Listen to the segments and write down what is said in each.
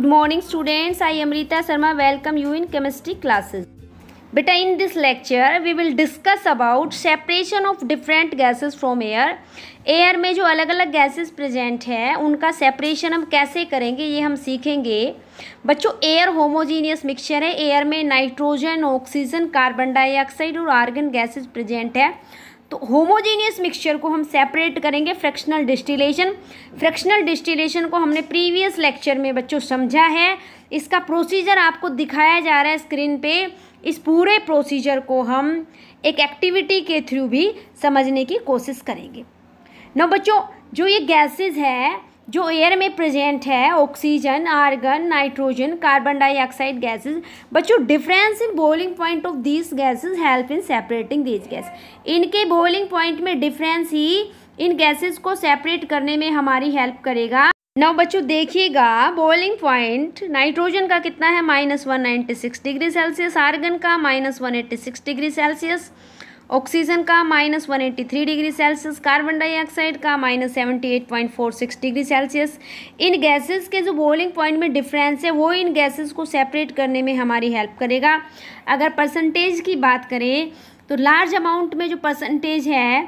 good morning students I Amrita Sharma welcome you in chemistry classes बेटा in this lecture we will discuss about separation of different gases from air air में जो अलग अलग gases present हैं उनका separation हम कैसे करेंगे ये हम सीखेंगे बच्चों एयर होमोजीनियस मिक्सचर है एयर में नाइट्रोजन ऑक्सीजन कार्बन डाइऑक्साइड और आर्गन गैसेज प्रेजेंट है तो होमोजेनियस मिक्सचर को हम सेपरेट करेंगे फ्रैक्शनल डिस्टिलेशन फ्रैक्शनल डिस्टिलेशन को हमने प्रीवियस लेक्चर में बच्चों समझा है इसका प्रोसीजर आपको दिखाया जा रहा है स्क्रीन पे इस पूरे प्रोसीजर को हम एक एक्टिविटी के थ्रू भी समझने की कोशिश करेंगे नौ बच्चों जो ये गैसेस है जो एयर में प्रेजेंट है oxygen argon nitrogen carbon dioxide gases बच्चों difference in boiling point of these gases help in separating these gas इनके बॉइलिंग पॉइंट में डिफरेंस ही इन गैसेस को सेपरेट करने में हमारी हेल्प करेगा नौ बच्चों देखिएगा बॉइलिंग पॉइंट नाइट्रोजन का कितना है minus one ninety six degree Celsius argon का minus one eighty six degree Celsius oxygen का minus one eighty three degree Celsius carbon dioxide का minus seventy eight point four six degree Celsius इन gases के जो boiling point में difference है वो इन gases को सेपरेट करने में हमारी हेल्प करेगा अगर परसेंटेज की बात करें तो लार्ज अमाउंट में जो परसेंटेज है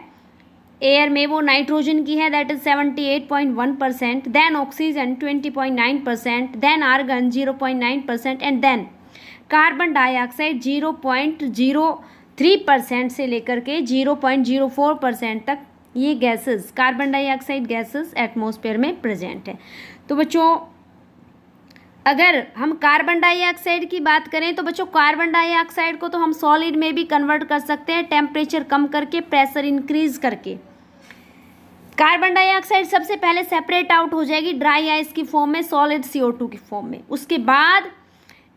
एयर में वो नाइट्रोजन की है that is seventy eight point one percent then oxygen twenty point nine percent then argon zero point nine percent and then carbon dioxide zero point zero three percent से लेकर के zero point zero four percent तक ये gases carbon dioxide gases atmosphere में present है तो बच्चों अगर हम कार्बन डाइऑक्साइड की बात करें तो बच्चों कार्बन डाइऑक्साइड को तो हम सॉलिड में भी कन्वर्ट कर सकते हैं टेम्परेचर कम करके प्रेशर इंक्रीज करके कार्बन डाइऑक्साइड सबसे पहले सेपरेट आउट हो जाएगी ड्राई आइस की फॉर्म में सॉलिड सीओ टू की फॉर्म में उसके बाद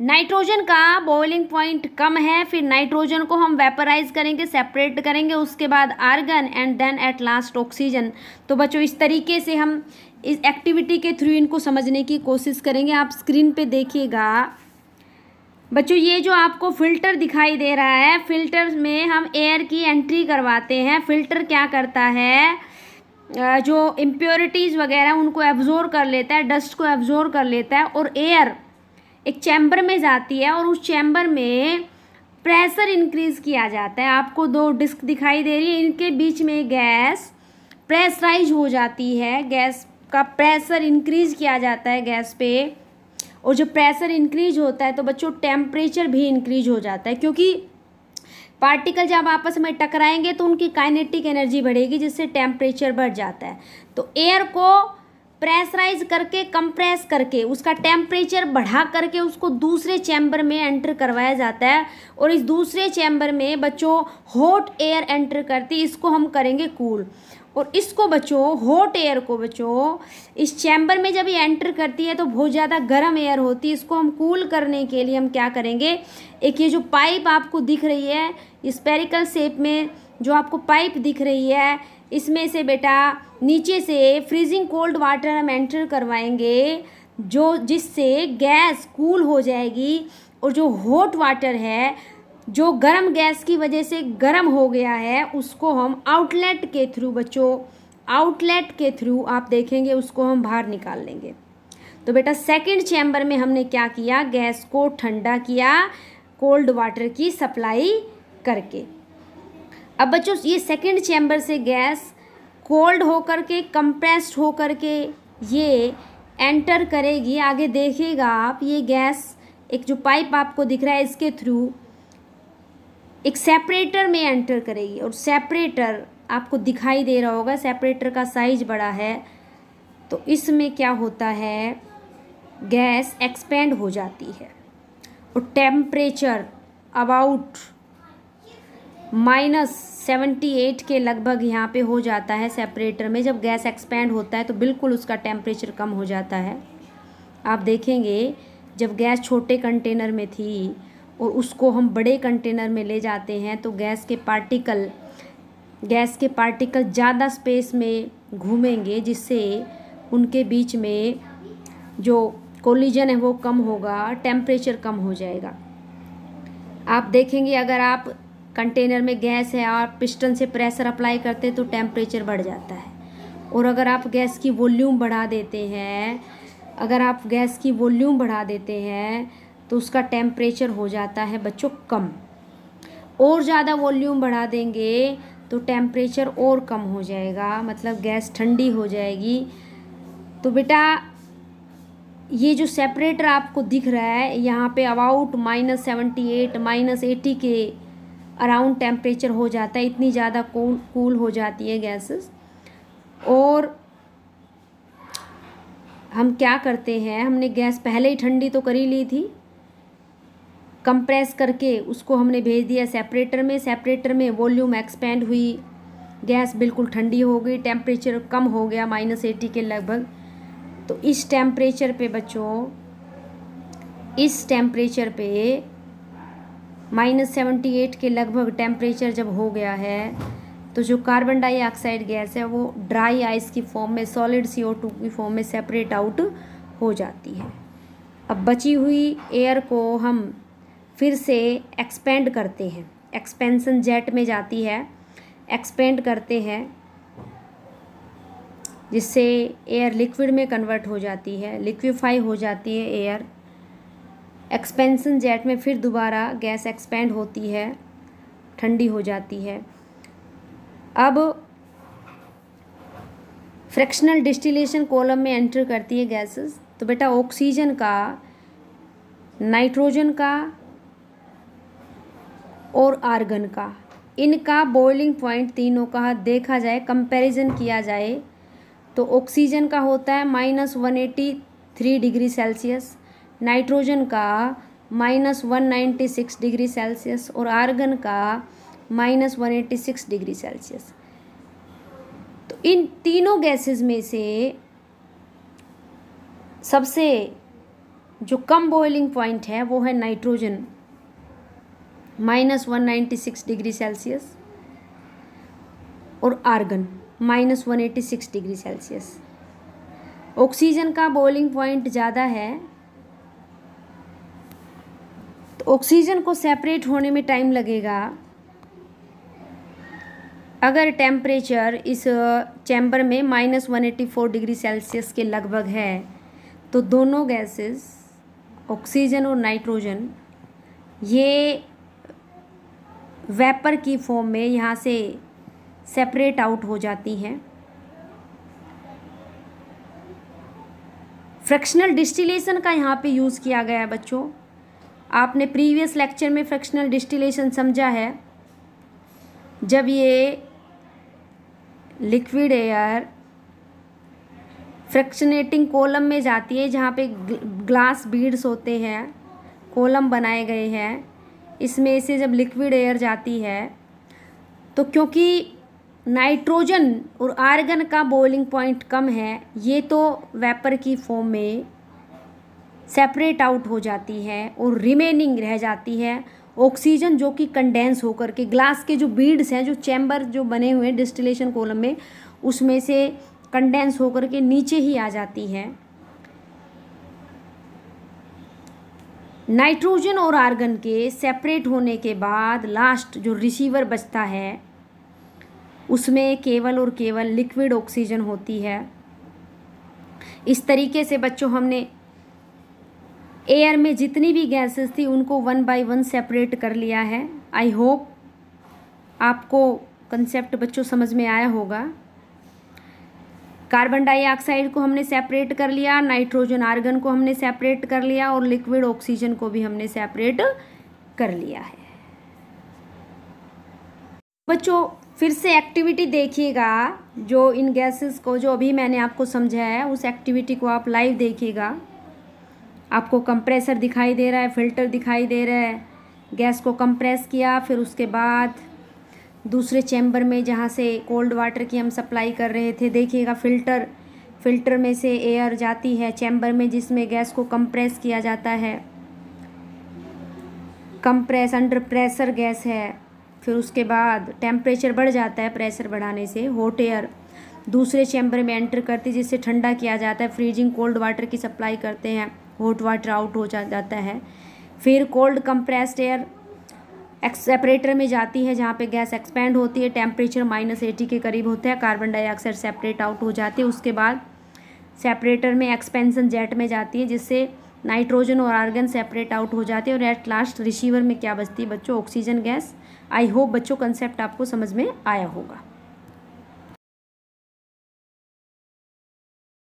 नाइट्रोजन का बॉइलिंग पॉइंट कम है फिर नाइट्रोजन को हम वेपराइज करेंगे सेपरेट करेंगे उसके बाद argon and then at last oxygen तो बच्चों इस तरीके से हम इस एक्टिविटी के थ्रू इनको समझने की कोशिश करेंगे आप स्क्रीन पे देखिएगा बच्चों ये जो आपको फ़िल्टर दिखाई दे रहा है फ़िल्टर में हम एयर की एंट्री करवाते हैं फ़िल्टर क्या करता है जो इम्प्योरिटीज़ वगैरह उनको एब्जोर्व कर लेता है डस्ट को एब्जोर्व कर लेता है और एयर एक चैम्बर में जाती है और उस चैम्बर में प्रेशर इंक्रीज किया जाता है आपको दो डिस्क दिखाई दे रही है इनके बीच में गैस प्रेशराइज हो जाती है गैस का प्रेशर इंक्रीज किया जाता है गैस पे और जब प्रेशर इंक्रीज होता है तो बच्चों टेम्परेचर भी इंक्रीज हो जाता है क्योंकि पार्टिकल जब आपस में टकराएंगे तो उनकी काइनेटिक एनर्जी बढ़ेगी जिससे टेम्परेचर बढ़ जाता है तो एयर को प्रेसराइज करके कंप्रेस करके उसका टेम्परेचर बढ़ा करके उसको दूसरे चैम्बर में एंटर करवाया जाता है और इस दूसरे चैम्बर में बच्चों हॉट एयर एंटर करती इसको हम करेंगे कूल और इसको बच्चों हॉट एयर को बच्चों इस चैम्बर में जब ये एंटर करती है तो बहुत ज़्यादा गर्म एयर होती है इसको हम कूल करने के लिए हम क्या करेंगे एक ये जो पाइप आपको दिख रही है स्पेरिकल शेप में जो आपको पाइप दिख रही है इसमें से बेटा नीचे से फ्रीजिंग कोल्ड वाटर हम एंटर करवाएंगे जो जिससे गैस कूल हो जाएगी और जो हॉट वाटर है जो गर्म गैस की वजह से गर्म हो गया है उसको हम आउटलेट के थ्रू बच्चों आउटलेट के थ्रू आप देखेंगे उसको हम बाहर निकाल लेंगे तो बेटा सेकंड चैम्बर में हमने क्या किया गैस को ठंडा किया कोल्ड वाटर की सप्लाई करके अब बच्चों ये सेकेंड चैम्बर से गैस कोल्ड होकर के कंप्रेस्ड होकर के ये एंटर करेगी आगे देखिएगा आप ये गैस एक जो पाइप आपको दिख रहा है इसके थ्रू एक सेपरेटर में एंटर करेगी और सेपरेटर आपको दिखाई दे रहा होगा सेपरेटर का साइज बड़ा है तो इसमें क्या होता है गैस एक्सपेंड हो जाती है और temperature about minus seventy eight के लगभग यहाँ पे हो जाता है सेपरेटर में जब गैस एक्सपेंड होता है तो बिल्कुल उसका टेम्परेचर कम हो जाता है आप देखेंगे जब गैस छोटे कंटेनर में थी और उसको हम बड़े कंटेनर में ले जाते हैं तो गैस के पार्टिकल गैस के पार्टिकल ज़्यादा स्पेस में घूमेंगे जिससे उनके बीच में जो कोलिजन है वो कम होगा टेम्परेचर कम हो जाएगा आप देखेंगे अगर आप कंटेनर में गैस है और पिस्टन से प्रेशर अप्लाई करते हैं तो टेम्परेचर बढ़ जाता है और अगर आप गैस की वॉल्यूम बढ़ा देते हैं अगर आप गैस की वॉल्यूम बढ़ा देते हैं तो उसका टेम्परेचर हो जाता है बच्चों कम और ज़्यादा वॉल्यूम बढ़ा देंगे तो टेम्परेचर और कम हो जाएगा मतलब गैस ठंडी हो जाएगी तो बेटा ये जो सेपरेटर आपको दिख रहा है यहाँ पे about minus seventy eight minus eighty के अराउंड टेम्परेचर हो जाता है इतनी ज़्यादा कूल कूल हो जाती है गैसेस और हम क्या करते हैं हमने गैस पहले ही ठंडी तो करी ली थी कंप्रेस करके उसको हमने भेज दिया सेपरेटर में सेपरेटर में वॉल्यूम एक्सपेंड हुई गैस बिल्कुल ठंडी हो गई टेम्परेचर कम हो गया माइनस एटी के लगभग तो इस टेम्परेचर पे बच्चों इस टेम्परेचर पे माइनस सेवेंटी एट के लगभग टेम्परेचर जब हो गया है तो जो कार्बन डाइऑक्साइड गैस है वो ड्राई आइस की फॉर्म में सॉलिड सी की फॉर्म में सेपरेट आउट हो जाती है अब बची हुई एयर को हम फिर से एक्सपेंड करते हैं एक्सपेंसन जेट में जाती है एक्सपेंड करते हैं जिससे एयर लिक्विड में कन्वर्ट हो जाती है लिक्विफाई हो जाती है एयर एक्सपेंसन जेट में फिर दोबारा गैस एक्सपेंड होती है ठंडी हो जाती है अब फ्रैक्शनल डिस्टिलेशन कॉलम में एंटर करती है गैसेस तो बेटा ऑक्सीजन का नाइट्रोजन का और आर्गन का इनका बॉइलिंग पॉइंट तीनों का देखा जाए कंपैरिजन किया जाए तो ऑक्सीजन का होता है minus one eighty three degree Celsius nitrogen का minus one ninety six degree Celsius और आर्गन का minus one eighty six degree Celsius तो इन तीनों गैसेस में से सबसे जो कम बॉइलिंग पॉइंट है वो है nitrogen minus one ninety six degree Celsius और argon minus one eighty six degree Celsius oxygen का बॉइलिंग पॉइंट ज़्यादा है तो ऑक्सीजन को सेपरेट होने में टाइम लगेगा अगर टेम्परेचर इस चैम्बर में minus one eighty four degree Celsius के लगभग है तो दोनों गैसेस ऑक्सीजन और नाइट्रोजन ये वेपर की फॉर्म में यहाँ से सेपरेट आउट हो जाती हैं फ्रैक्शनल डिस्टिलेशन का यहाँ पे यूज़ किया गया है बच्चों आपने प्रीवियस लेक्चर में फ्रैक्शनल डिस्टिलेशन समझा है जब ये लिक्विड एयर फ्रैक्शनेटिंग कॉलम में जाती है जहाँ पे ग्लास बीड्स होते हैं कॉलम बनाए गए हैं इसमें से जब लिक्विड एयर जाती है तो क्योंकि नाइट्रोजन और आर्गन का बॉइलिंग पॉइंट कम है ये तो वेपर की फॉर्म में सेपरेट आउट हो जाती है और रिमेनिंग रह जाती है ऑक्सीजन जो कि कंडेंस होकर के ग्लास के जो बीड्स हैं जो चैम्बर जो बने हुए हैं डिस्टिलेशन कॉलम में उसमें से कंडेंस होकर के नीचे ही आ जाती है नाइट्रोजन और आर्गन के सेपरेट होने के बाद लास्ट जो रिसीवर बचता है उसमें केवल और केवल लिक्विड ऑक्सीजन होती है इस तरीके से बच्चों हमने एयर में जितनी भी गैसेस थी उनको वन बाय वन सेपरेट कर लिया है आई होप आपको कंसेप्ट बच्चों समझ में आया होगा कार्बन डाइऑक्साइड को हमने सेपरेट कर लिया नाइट्रोजन आर्गन को हमने सेपरेट कर लिया और लिक्विड ऑक्सीजन को भी हमने सेपरेट कर लिया है बच्चों फिर से एक्टिविटी देखिएगा जो इन गैसेस को जो अभी मैंने आपको समझाया है उस एक्टिविटी को आप लाइव देखिएगा आपको कंप्रेसर दिखाई दे रहा है फिल्टर दिखाई दे रहा है गैस को कंप्रेस किया फिर उसके बाद दूसरे चैम्बर में जहाँ से कोल्ड वाटर की हम सप्लाई कर रहे थे देखिएगा फ़िल्टर फ़िल्टर में से एयर जाती है चैम्बर में जिसमें गैस को कंप्रेस किया जाता है कंप्रेस अंडर प्रेशर गैस है फिर उसके बाद टेम्परेचर बढ़ जाता है प्रेशर बढ़ाने से हॉट एयर दूसरे चैम्बर में एंटर करती जिससे ठंडा किया जाता है फ्रीजिंग कोल्ड वाटर की सप्लाई करते हैं हॉट वाटर आउट हो जा, जाता है फिर कोल्ड कंप्रेस्ड एयर सेपरेटर में जाती है जहाँ पे गैस एक्सपेंड होती है टेम्परेचर माइनस एटी के करीब होता है कार्बन डाइऑक्साइड सेपरेट आउट हो जाती है उसके बाद सेपरेटर में एक्सपेंसन जेट में जाती है जिससे नाइट्रोजन और आर्गन सेपरेट आउट हो जाते हैं और एट लास्ट रिसीवर में क्या बचती है बच्चों ऑक्सीजन गैस आई होप बच्चों कंसेप्ट आपको समझ में आया होगा